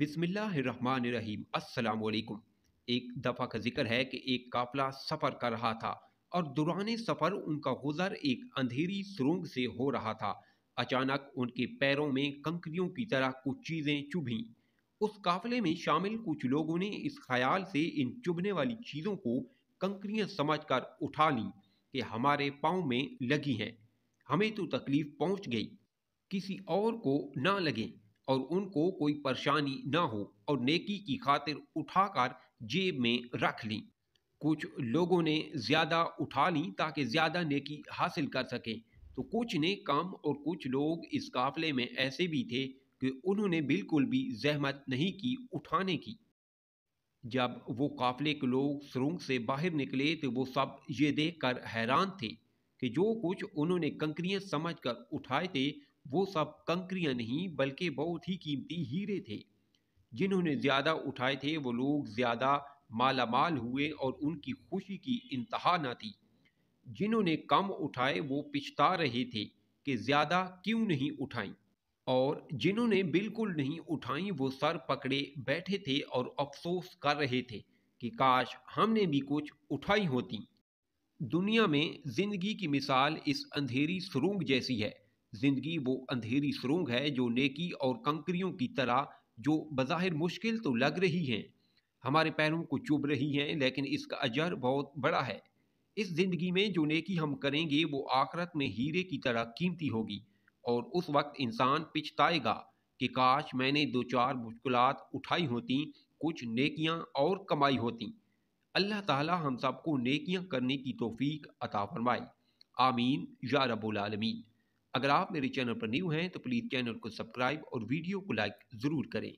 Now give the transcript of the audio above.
बिसमीम् असलकुम एक दफ़ा का जिक्र है कि एक काफिला सफ़र कर रहा था और दौरान सफ़र उनका गुजर एक अंधेरी सुरंग से हो रहा था अचानक उनके पैरों में कंकरियों की तरह कुछ चीज़ें चुभी उस काफिले में शामिल कुछ लोगों ने इस ख्याल से इन चुभने वाली चीज़ों को कंकरियाँ समझ कर उठा लीं कि हमारे पाँव में लगी हैं हमें तो तकलीफ़ पहुँच गई किसी और को ना लगें और उनको कोई परेशानी ना हो और नेकी की खातिर उठाकर जेब में रख ली कुछ लोगों ने ज़्यादा उठा ली ताकि ज़्यादा नेकी हासिल कर सकें तो कुछ ने कम और कुछ लोग इस काफ़िले में ऐसे भी थे कि उन्होंने बिल्कुल भी जहमत नहीं की उठाने की जब वो काफ़िले के लोग सुरंग से बाहर निकले तो वो सब ये देख कर हैरान थे कि जो कुछ उन्होंने कंकरियाँ समझ कर उठाए थे वो सब कंकरियाँ नहीं बल्कि बहुत ही कीमती हीरे थे जिन्होंने ज़्यादा उठाए थे वो लोग ज़्यादा मालामाल हुए और उनकी खुशी की इंतहा न थी जिन्होंने कम उठाए वो पिछता रहे थे कि ज़्यादा क्यों नहीं उठाई और जिन्होंने बिल्कुल नहीं उठाई वो सर पकड़े बैठे थे और अफसोस कर रहे थे कि काश हमने भी कुछ उठाई होती दुनिया में ज़िंदगी की मिसाल इस अंधेरी सुरूंग जैसी है जिंदगी वो अंधेरी सुरंग है जो नेकी और कंकरियों की तरह जो बज़ाहिर मुश्किल तो लग रही हैं हमारे पैरों को चुभ रही हैं लेकिन इसका अजर बहुत बड़ा है इस ज़िंदगी में जो नेकी हम करेंगे वो आखरत में हीरे की तरह कीमती होगी और उस वक्त इंसान पिछताएगा कि काश मैंने दो चार मुश्किल उठाई होती कुछ नेकियां और कमाई होती अल्लाह ताला हम सबको नेकियां करने की तोफ़ी अता फरमाए आमीन या रबुल आलमीन अगर आप मेरे चैनल पर न्यू हैं तो प्लीज़ चैनल को सब्सक्राइब और वीडियो को लाइक ज़रूर करें